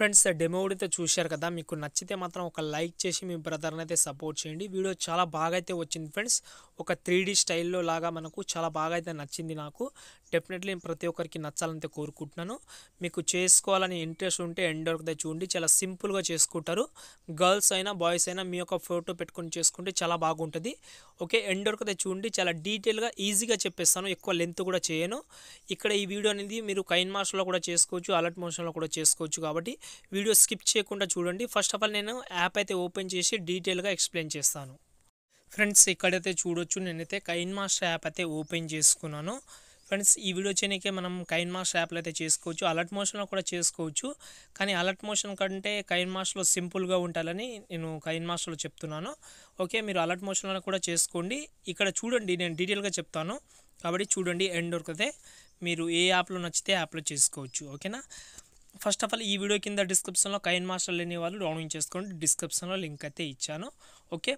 friends demo అయితే చూశారు కదా మీకు నచ్చితే మాత్రం ఒక లైక్ చేసి మీ బ్రదర్ని అయితే సపోర్ట్ చేయండి వీడియో చాలా బాగా అయితే వచ్చింది ఫ్రెండ్స్ ఒక త్రీ డీ స్టైల్లో లాగా మనకు చాలా బాగా అయితే నచ్చింది నాకు డెఫినెట్లీ ప్రతి ఒక్కరికి నచ్చాలంటే కోరుకుంటున్నాను మీకు చేసుకోవాలని ఇంట్రెస్ట్ ఉంటే ఎండ్ వరకు అయితే చూడండి చాలా సింపుల్గా చేసుకుంటారు గర్ల్స్ అయినా బాయ్స్ అయినా మీ యొక్క ఫోటో పెట్టుకొని చేసుకుంటే చాలా బాగుంటుంది ఓకే ఎండ్ వరకు అయితే చూడండి చాలా డీటెయిల్గా ఈజీగా చెప్పేస్తాను ఎక్కువ లెంత్ కూడా చేయను ఇక్కడ ఈ వీడియో అనేది మీరు కైన్ మాస్టర్లో కూడా చేసుకోవచ్చు అలర్ట్ మోషన్లో కూడా చేసుకోవచ్చు కాబట్టి వీడియో స్కిప్ చేయకుండా చూడండి ఫస్ట్ ఆఫ్ ఆల్ నేను యాప్ అయితే ఓపెన్ చేసి డీటెయిల్గా ఎక్స్ప్లెయిన్ చేస్తాను ఫ్రెండ్స్ ఇక్కడైతే చూడొచ్చు నేనైతే కైన్ మాస్టర్ యాప్ అయితే ఓపెన్ చేసుకున్నాను ఫ్రెండ్స్ ఈ వీడియో చేయకే మనం కైన్ మాస్టర్ యాప్లో అయితే చేసుకోవచ్చు అలర్ట్ మోషన్లో కూడా చేసుకోవచ్చు కానీ అలర్ట్ మోషన్ కంటే కైన్ మాస్టర్లో సింపుల్గా ఉండాలని నేను కైన్ మాస్టర్లో చెప్తున్నాను ఓకే మీరు అలర్ట్ మోషన్లో కూడా చేసుకోండి ఇక్కడ చూడండి నేను డీటెయిల్గా చెప్తాను కాబట్టి చూడండి ఎండ్ వరకు అయితే మీరు ఏ యాప్లో నచ్చితే యాప్లో చేసుకోవచ్చు ఓకేనా ఫస్ట్ ఆఫ్ ఆల్ ఈ వీడియో కింద డిస్క్రిప్షన్లో కైన్ మాస్టర్ లేని వాళ్ళు డౌన్లోడ్ చేసుకోండి డిస్క్రిప్షన్లో లింక్ అయితే ఇచ్చాను ఓకే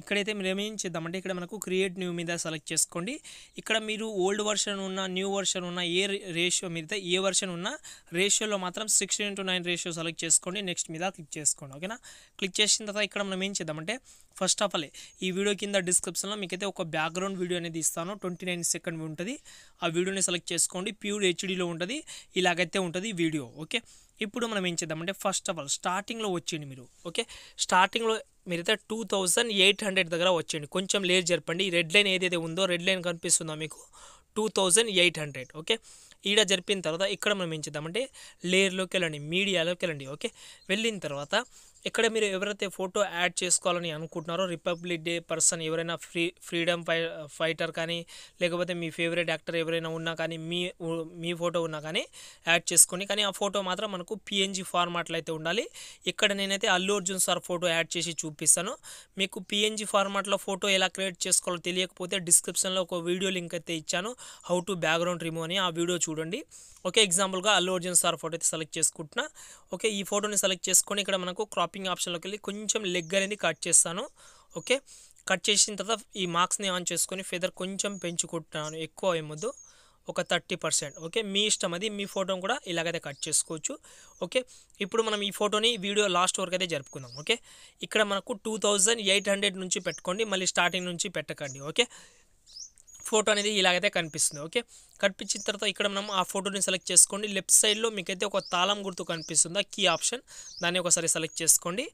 ఇక్కడైతే మీరు ఏమేం చేద్దామంటే ఇక్కడ మనకు క్రియేట్ న్యూ మీద సెలెక్ట్ చేసుకోండి ఇక్కడ మీరు ఓల్డ్ వర్షన్ ఉన్న న్యూ వర్షన్ ఉన్న ఏ రేషియో మీద ఏ వర్షన్ ఉన్న రేషియోలో మాత్రం sixteen to nine ratio select చేసుకోండి నెక్స్ట్ మీద క్లిక్ చేసుకోండి ఓకేనా క్లిక్ చేసిన తర్వాత ఇక్కడ మనం ఏం చేద్దామంటే ఫస్ట్ ఆఫ్ ఆల్ ఈ వీడియో కింద డిస్క్రిప్షన్లో మీకైతే ఒక బ్యాక్గ్రౌండ్ వీడియో అనేది ఇస్తాను ట్వంటీ నైన్ సెకండ్ ఉంటుంది ఆ వీడియోని సెలెక్ట్ చేసుకోండి ప్యూర్ హెచ్డీలో ఉంటుంది ఇలాగైతే ఉంటుంది వీడియో ఓకే ఇప్పుడు మనం ఏం చేద్దామంటే ఫస్ట్ ఆఫ్ ఆల్ స్టార్టింగ్లో వచ్చేయండి మీరు ఓకే స్టార్టింగ్లో మీరైతే టూ థౌజండ్ ఎయిట్ హండ్రెడ్ దగ్గర వచ్చేయండి కొంచెం లేట్ జరపండి ఈ రెడ్ లైన్ ఏదైతే ఉందో రెడ్ లైన్ కనిపిస్తుందో మీకు two thousand eight hundred okay ఈడ జరిపిన తర్వాత ఇక్కడ మనం ఏం చేద్దామంటే లేయర్లోకి వెళ్ళండి మీడియాలోకి వెళ్ళండి ఓకే వెళ్ళిన తర్వాత ఇక్కడ మీరు ఎవరైతే ఫోటో యాడ్ చేసుకోవాలని అనుకుంటున్నారో రిపబ్లిక్ డే పర్సన్ ఎవరైనా ఫ్రీ ఫ్రీడమ్ ఫై ఫైటర్ కానీ లేకపోతే మీ ఫేవరెట్ యాక్టర్ ఎవరైనా ఉన్నా కానీ మీ మీ ఫోటో ఉన్నా కానీ యాడ్ చేసుకొని కానీ ఆ ఫోటో మాత్రం మనకు పిఎన్జీ ఫార్మాట్లో అయితే ఉండాలి ఇక్కడ నేనైతే Allu Arjun sir photo add చేసి చూపిస్తాను మీకు పిఎన్జీ ఫార్మాట్లో ఫోటో ఎలా క్రియేట్ చేసుకోవాలో తెలియకపోతే డిస్క్రిప్షన్లో ఒక వీడియో లింక్ అయితే ఇచ్చాను హౌ టు బ్యాక్గ్రౌండ్ రిమూవ్ అని ఆ వీడియో చూడండి ఓకే ఎగ్జాంపుల్గా అల్లు అర్జున్ సార్ ఫోటో అయితే సెలెక్ట్ చేసుకుంటున్నా ఓకే ఈ ఫోటోని సెలెక్ట్ చేసుకొని ఇక్కడ మనకు క్రాపింగ్ ఆప్షన్లోకి వెళ్ళి కొంచెం లెగ్ అనేది కట్ చేస్తాను ఓకే కట్ చేసిన తర్వాత ఈ మార్క్స్ని ఆన్ చేసుకొని ఫెదర్ కొంచెం పెంచుకుంటున్నాను ఎక్కువ ఏమొద్దు ఒక థర్టీ పర్సెంట్ ఓకే మీ ఇష్టం అది మీ ఫోటోని కూడా ఇలాగైతే కట్ చేసుకోవచ్చు ఓకే ఇప్పుడు మనం ఈ ఫోటోని వీడియో లాస్ట్ వరకు అయితే జరుపుకుందాం ఓకే ఇక్కడ మనకు టూ నుంచి పెట్టుకోండి మళ్ళీ స్టార్టింగ్ నుంచి పెట్టకండి ఓకే ఫోటో అనేది ఇలాగైతే కనిపిస్తుంది ఓకే కనిపించిన తర్వాత ఇక్కడ మనం ఆ ఫోటోని సెలెక్ట్ చేసుకోండి లెఫ్ట్ సైడ్లో మీకైతే ఒక తాళం గుర్తు కనిపిస్తుందా కీ ఆప్షన్ దాన్ని ఒకసారి సెలెక్ట్ చేసుకోండి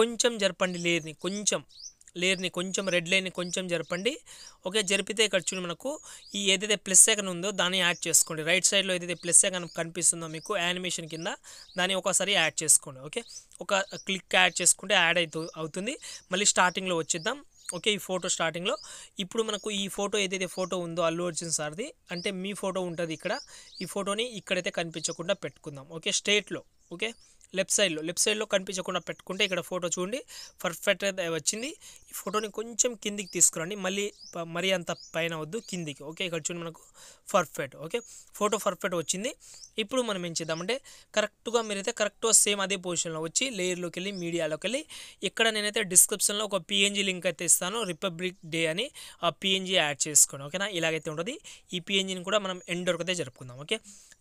కొంచెం జరపండి లేర్ని కొంచెం లేరుని కొంచెం రెడ్ లైన్ని కొంచెం జరపండి ఓకే జరిపితే ఇక్కడ చూడండి మనకు ఈ ఏదైతే ప్లస్ సెకన్ ఉందో దాన్ని యాడ్ చేసుకోండి రైట్ సైడ్లో ఏదైతే ప్లస్ సెకన్ కనిపిస్తుందో మీకు యానిమేషన్ కింద దాన్ని ఒకసారి యాడ్ చేసుకోండి ఓకే ఒక క్లిక్ యాడ్ చేసుకుంటే యాడ్ అవుతుంది మళ్ళీ స్టార్టింగ్లో వచ్చేద్దాం ఓకే ఈ ఫోటో స్టార్టింగ్లో ఇప్పుడు మనకు ఈ ఫోటో ఏదైతే ఫోటో ఉందో అల్లు అర్జున్ సార్ది అంటే మీ ఫోటో ఉంటుంది ఇక్కడ ఈ ఫోటోని ఇక్కడైతే కనిపించకుండా పెట్టుకుందాం ఓకే స్టేట్లో ఓకే లెఫ్ట్ సైడ్లో లెఫ్ట్ సైడ్లో కనిపించకుండా పెట్టుకుంటే ఇక్కడ ఫోటో చూడండి పర్ఫెక్ట్గా వచ్చింది ఈ ఫోటోని కొంచెం కిందికి తీసుకురండి మళ్ళీ మరీ అంత పైన వద్దు కిందికి ఓకే ఇక్కడ చూడండి మనకు పర్ఫెక్ట్ ఓకే ఫోటో పర్ఫెక్ట్ వచ్చింది ఇప్పుడు మనం ఏం చేద్దామంటే కరెక్ట్గా మీరైతే కరెక్ట్గా సేమ్ అదే పొజిషన్లో వచ్చి లేయర్లోకి వెళ్ళి మీడియాలోకి వెళ్ళి ఇక్కడ నేనైతే డిస్క్రిప్షన్లో ఒక పిఎన్జీ లింక్ అయితే ఇస్తాను రిపబ్లిక్ డే అని ఆ పిఎన్జీ యాడ్ చేసుకోండి ఓకేనా ఇలాగైతే ఉంటుంది ఈ పిఎన్జీని కూడా మనం ఎండ్ వరకు అయితే జరుపుకుందాం ఓకే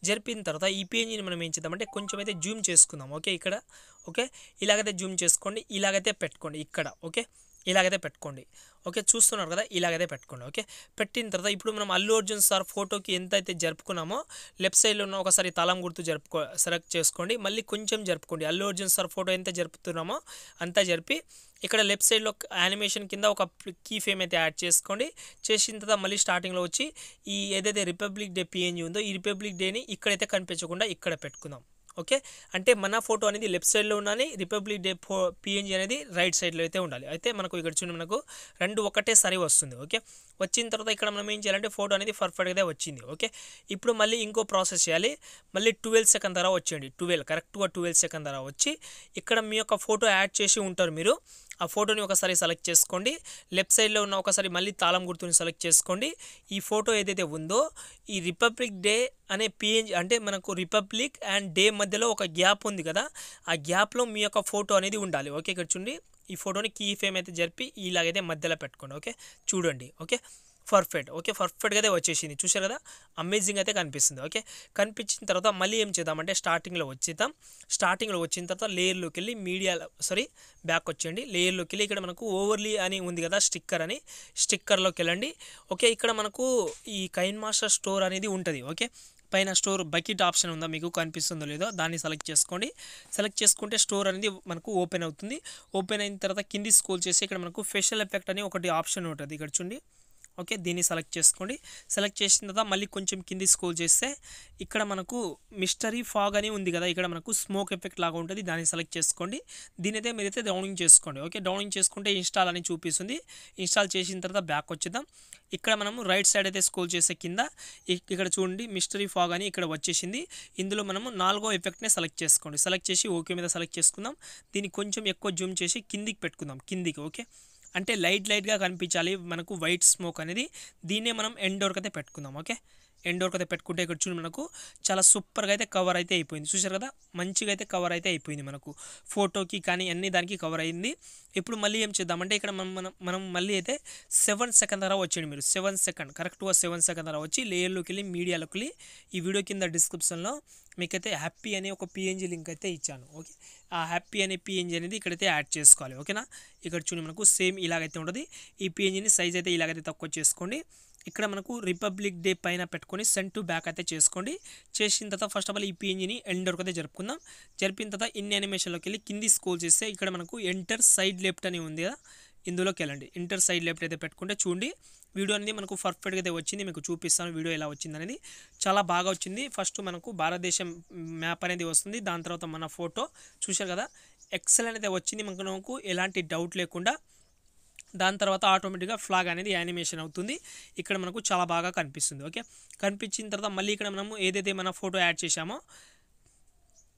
జరిపిన తర్వాత ఈ పిఎన్జీని మనం ఏం చేద్దామంటే కొంచెం అయితే జూమ్ చేసుకుందాం ఓకే ఇక్కడ ఓకే ఇలాగైతే జూమ్ చేసుకోండి ఇలాగైతే పెట్టుకోండి ఇక్కడ ఓకే ఇలాగైతే పెట్టుకోండి ఓకే చూస్తున్నారు కదా ఇలాగైతే పెట్టుకోండి ఓకే పెట్టిన తర్వాత ఇప్పుడు మనం అల్లు అర్జున్ సార్ ఫోటోకి ఎంత అయితే జరుపుకున్నామో లెఫ్ట్ సైడ్లో ఉన్న ఒకసారి తలం గుర్తు జరుపుకో సెలెక్ట్ చేసుకోండి మళ్ళీ కొంచెం జరుపుకోండి అల్లు అర్జున్ సార్ ఫోటో ఎంత జరుపుతున్నామో అంతా జరిపి ఇక్కడ లెఫ్ట్ సైడ్లో యానిమేషన్ కింద ఒక కీ ఫేమ్ అయితే యాడ్ చేసుకోండి చేసిన తర్వాత మళ్ళీ స్టార్టింగ్లో వచ్చి ఈ ఏదైతే రిపబ్లిక్ డే పిఎన్జీ ఉందో ఈ రిపబ్లిక్ డేని ఇక్కడైతే కనిపించకుండా ఇక్కడ పెట్టుకుందాం ఓకే అంటే మన ఫోటో అనేది లెఫ్ట్ సైడ్లో ఉండాలి రిపబ్లిక్ డే ఫో పిఎన్జీ అనేది రైట్ సైడ్లో అయితే ఉండాలి అయితే మనకు ఇక్కడ చూడండి మనకు రెండు ఒకటే సరి వస్తుంది ఓకే వచ్చిన తర్వాత ఇక్కడ మనం ఏం చేయాలంటే ఫోటో అనేది పర్ఫెక్ట్గా వచ్చింది ఓకే ఇప్పుడు మళ్ళీ ఇంకో ప్రాసెస్ చేయాలి మళ్ళీ ట్వెల్వ్ సెకండ్ ధర వచ్చేయండి ట్వెల్వ్ కరెక్ట్గా ట్వెల్వ్ సెకండ్ ధర వచ్చి ఇక్కడ మీ యొక్క ఫోటో యాడ్ చేసి ఉంటారు మీరు ఆ ఫోటోని ఒకసారి సెలెక్ట్ చేసుకోండి లెఫ్ట్ సైడ్లో ఉన్న ఒకసారి మళ్ళీ తాళం గుర్తుని సెలెక్ట్ చేసుకోండి ఈ ఫోటో ఏదైతే ఉందో ఈ రిపబ్లిక్ డే అనే పిఎన్జి అంటే మనకు రిపబ్లిక్ అండ్ డే మధ్యలో ఒక గ్యాప్ ఉంది కదా ఆ గ్యాప్లో మీ యొక్క ఫోటో అనేది ఉండాలి ఓకే ఇక్కడ చూడండి ఈ ఫోటోని కీ ఫేమ్ అయితే జరిపి ఇలాగైతే మధ్యలో పెట్టుకోండి ఓకే చూడండి ఓకే పర్ఫెక్ట్ ఓకే పర్ఫెక్ట్గా అయితే వచ్చేసింది చూసారు కదా అమేజింగ్ అయితే కనిపిస్తుంది ఓకే కనిపించిన తర్వాత మళ్ళీ ఏం చేద్దామంటే స్టార్టింగ్లో వచ్చేద్దాం స్టార్టింగ్లో వచ్చిన తర్వాత లేయర్లోకి వెళ్ళి మీడియా సారీ బ్యాక్ వచ్చేయండి లేయర్లోకి వెళ్ళి ఇక్కడ మనకు ఓవర్లీ అని ఉంది కదా స్టిక్కర్ అని స్టిక్కర్లోకి వెళ్ళండి ఓకే ఇక్కడ మనకు ఈ కైన్ మాస్టర్ స్టోర్ అనేది ఉంటుంది ఓకే పైన స్టోర్ బకెట్ ఆప్షన్ ఉందా మీకు కనిపిస్తుందో లేదో దాన్ని సెలెక్ట్ చేసుకోండి సెలెక్ట్ చేసుకుంటే స్టోర్ అనేది మనకు ఓపెన్ అవుతుంది ఓపెన్ అయిన తర్వాత కింది స్కోల్ చేసి ఇక్కడ మనకు ఫెషల్ ఎఫెక్ట్ అని ఒకటి ఆప్షన్ ఉంటుంది ఇక్కడ చూడండి ఓకే దీన్ని సెలెక్ట్ చేసుకోండి సెలెక్ట్ చేసిన తర్వాత మళ్ళీ కొంచెం కింది స్కోల్ చేస్తే ఇక్కడ మనకు మిస్టరీ ఫాగ్ అని ఉంది కదా ఇక్కడ మనకు స్మోక్ ఎఫెక్ట్ లాగా ఉంటుంది దాన్ని సెలెక్ట్ చేసుకోండి దీనైతే మీరైతే డౌనింగ్ చేసుకోండి ఓకే డౌనింగ్ చేసుకుంటే ఇన్స్టాల్ అని చూపిస్తుంది ఇన్స్టాల్ చేసిన తర్వాత బ్యాక్ వచ్చేద్దాం ఇక్కడ మనము రైట్ సైడ్ అయితే స్కోల్ చేసే కింద ఇక్కడ చూడండి మిస్టరీ ఫాగ్ అని ఇక్కడ వచ్చేసింది ఇందులో మనము నాలుగో ఎఫెక్ట్నే సెలెక్ట్ చేసుకోండి సెలెక్ట్ చేసి ఓకే మీద సెలెక్ట్ చేసుకుందాం దీన్ని కొంచెం ఎక్కువ జూమ్ చేసి కిందికి పెట్టుకుందాం కిందికి ఓకే అంటే లైట్ లైట్గా కనిపించాలి మనకు వైట్ స్మోక్ అనేది దీన్నే మనం ఎండోర్కి అయితే పెట్టుకుందాం ఓకే ఎండోర్ అయితే పెట్టుకుంటే ఇక్కడ చూడండి మనకు చాలా సూపర్గా అయితే కవర్ అయితే అయిపోయింది చూసారు కదా మంచిగా అయితే కవర్ అయితే అయిపోయింది మనకు ఫోటోకి కానీ అన్ని దానికి కవర్ అయింది ఇప్పుడు మళ్ళీ ఏం చేద్దామంటే ఇక్కడ మనం మనం మనం మళ్ళీ అయితే సెవెన్ సెకండ్ తర్వాత వచ్చేయండి మీరు సెవెన్ సెకండ్ కరెక్ట్గా సెవెన్ సెకండ్ తర్వాత వచ్చి లేయర్లోకి వెళ్ళి మీడియాలోకి వెళ్ళి ఈ వీడియో కింద డిస్క్రిప్షన్లో మీకైతే హ్యాపీ అనే ఒక పిఎన్జీ లింక్ అయితే ఇచ్చాను ఓకే ఆ హ్యాపీ అనే పిఎన్జీ అనేది ఇక్కడైతే యాడ్ చేసుకోవాలి ఓకేనా ఇక్కడ చూడండి మనకు సేమ్ ఇలాగైతే ఉంటుంది ఈ పిఎన్జీని సైజ్ అయితే ఇలాగైతే తక్కువ చేసుకోండి ఇక్కడ మనకు రిపబ్లిక్ డే పైన పెట్టుకొని సెండ్ టు బ్యాక్ అయితే చేసుకోండి చేసిన తర్వాత ఫస్ట్ ఆఫ్ ఆల్ ఈ పిఎన్జిని ఎండ్ వరకు అయితే జరుపుకుందాం జరిపిన తర్వాత ఇన్ యానిమేషన్లోకి వెళ్ళి కింది స్కోల్ చేస్తే ఇక్కడ మనకు ఎంటర్ సైడ్ లెఫ్ట్ అని ఉంది కదా ఇందులోకి వెళ్ళండి ఇంటర్ సైడ్ లెఫ్ట్ అయితే పెట్టుకుంటే చూడండి వీడియో అనేది మనకు పర్ఫెక్ట్గా అయితే వచ్చింది మీకు చూపిస్తాను వీడియో ఎలా వచ్చింది అనేది చాలా బాగా వచ్చింది ఫస్ట్ మనకు భారతదేశం మ్యాప్ అనేది వస్తుంది దాని తర్వాత మన ఫోటో చూశారు కదా ఎక్సెల్ అనేది వచ్చింది మనకు ఎలాంటి డౌట్ లేకుండా దాని తర్వాత ఆటోమేటిక్గా ఫ్లాగ్ అనేది యానిమేషన్ అవుతుంది ఇక్కడ మనకు చాలా బాగా కనిపిస్తుంది ఓకే కనిపించిన తర్వాత మళ్ళీ ఇక్కడ మనము ఏదైతే మన ఫోటో యాడ్ చేశామో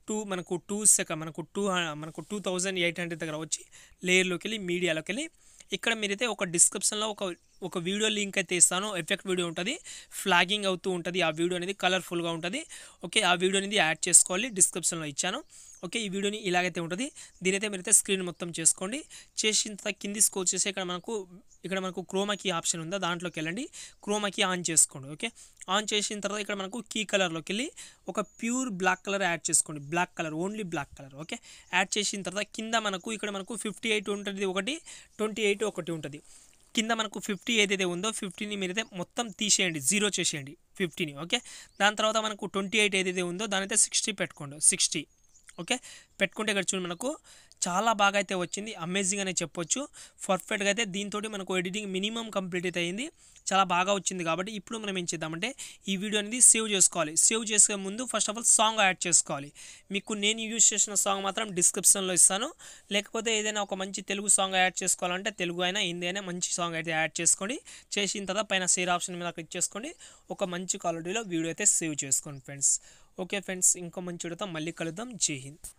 టూ మనకు టూ సెక మనకు టూ మనకు టూ థౌజండ్ ఎయిట్ హండ్రెడ్ దగ్గర వచ్చి లేయర్లోకి వెళ్ళి మీడియాలోకి వెళ్ళి ఇక్కడ మీరైతే ఒక డిస్క్రిప్షన్లో ఒక ఒక వీడియో లింక్ అయితే ఇస్తాను ఎఫెక్ట్ వీడియో ఉంటుంది ఫ్లాగింగ్ అవుతూ ఉంటుంది ఆ వీడియో అనేది కలర్ఫుల్గా ఉంటుంది ఓకే ఆ వీడియో అనేది యాడ్ చేసుకోవాలి డిస్క్రిప్షన్లో ఇచ్చాను ఓకే ఈ వీడియోని ఇలాగైతే ఉంటుంది దీనైతే మీరైతే స్క్రీన్ మొత్తం చేసుకోండి చేసిన తర్వాత కింది స్కోర్ చేసి ఇక్కడ మనకు ఇక్కడ మనకు క్రోమాకి ఆప్షన్ ఉందా దాంట్లోకి వెళ్ళండి క్రోమాకి ఆన్ చేసుకోండి ఓకే ఆన్ చేసిన తర్వాత ఇక్కడ మనకు కీ కలర్లోకి వెళ్ళి ఒక ప్యూర్ బ్లాక్ కలర్ యాడ్ చేసుకోండి black colour only black colour okay add చేసిన తర్వాత కింద మనకు ఇక్కడ మనకు ఫిఫ్టీ ఎయిట్ ఉంటుంది ఒకటి ట్వంటీ ఎయిట్ ఒకటి ఉంటుంది కింద మనకు ఫిఫ్టీ ఏదైతే ఉందో ఫిఫ్టీని మీరైతే మొత్తం తీసేయండి జీరో చేసేయండి ఫిఫ్టీని ఓకే దాని తర్వాత మనకు ట్వంటీ ఎయిట్ ఏదైతే ఉందో దాని అయితే సిక్స్టీ పెట్టుకోండి సిక్స్టీ ఓకే పెట్టుకుంటే ఇక్కడ చూడండి మనకు చాలా బాగా అయితే వచ్చింది అమేజింగ్ అనే చెప్పొచ్చు పర్ఫెక్ట్గా అయితే దీంతో మనకు ఎడిటింగ్ మినిమం కంప్లీట్ అయితే అయింది చాలా బాగా వచ్చింది కాబట్టి ఇప్పుడు మనం ఏం చేద్దామంటే ఈ వీడియో అనేది సేవ్ చేసుకోవాలి సేవ్ చేసే ముందు first of all song add చేసుకోవాలి మీకు నేను యూజ్ చేసిన సాంగ్ మాత్రం డిస్క్రిప్షన్లో ఇస్తాను లేకపోతే ఏదైనా ఒక మంచి తెలుగు సాంగ్ యాడ్ చేసుకోవాలంటే తెలుగు అయినా హిందీ అయినా మంచి సాంగ్ అయితే యాడ్ చేసుకోండి చేసిన తర్వాత పైన సేర్ ఆప్షన్ మీద క్లిక్ చేసుకోండి ఒక మంచి క్వాలిటీలో వీడియో అయితే సేవ్ చేసుకోండి ఫ్రెండ్స్ ఓకే ఫ్రెండ్స్ ఇంకో మంచి చూడతాం మళ్ళీ కలుద్దాం జై హింద్